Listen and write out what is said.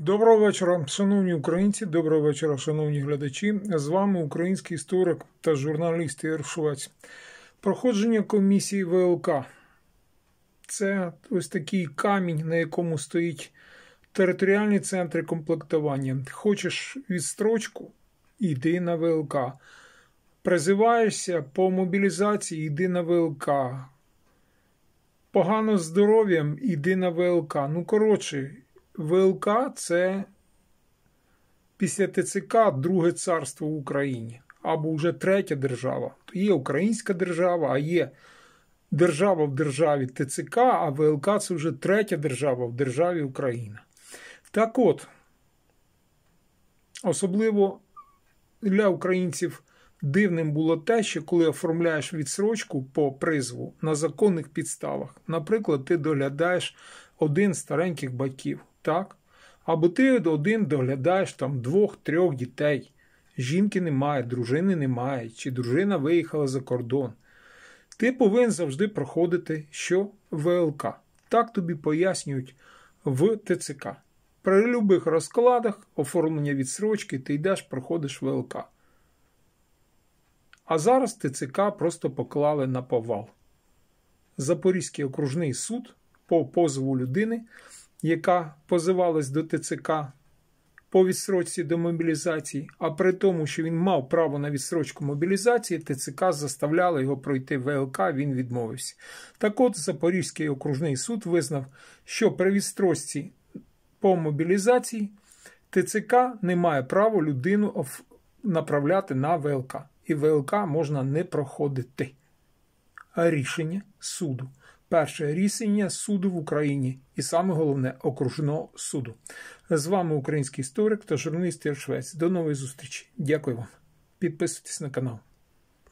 Доброго вечора, шановні українці, доброго вечора, шановні глядачі. З вами український історик та журналіст Ігор Швець. Проходження комісії ВЛК це ось такий камінь, на якому стоїть територіальні центри комплектування. Хочеш відстрочку, йди на ВЛК. Призиваєшся по мобілізації, йди на ВЛК. Погано з здоров'ям, іди на ВЛК. Ну, коротше, ВЛК це після ТЦК Друге царство в Україні або вже третя держава. То є Українська держава, а є держава в державі ТЦК, а ВЛК це вже третя держава в державі Україна. Так от, особливо для українців. Дивним було те, що коли оформляєш відсрочку по призву на законних підставах, наприклад, ти доглядаєш один стареньких батьків, так? Або ти один доглядаєш там двох-трьох дітей. Жінки немає, дружини немає, чи дружина виїхала за кордон. Ти повинен завжди проходити що ВЛК. Так тобі пояснюють в ТЦК. При любих розкладах оформлення відсрочки ти йдеш, проходиш ВЛК. А зараз ТЦК просто поклали на повал. Запорізький окружний суд по позову людини яка позивалась до ТЦК по відсрочці до мобілізації, а при тому, що він мав право на відсрочку мобілізації, ТЦК заставляла його пройти ВЛК, він відмовився. Так от Запорізький окружний суд визнав, що при відстрочці по мобілізації ТЦК не має права людину направляти на ВЛК, і ВЛК можна не проходити рішення суду. Перше рішення суду в Україні, і саме головне окружного суду. З вами український історик та журналіст Ір До нової зустрічі. Дякую вам. Підписуйтесь на канал.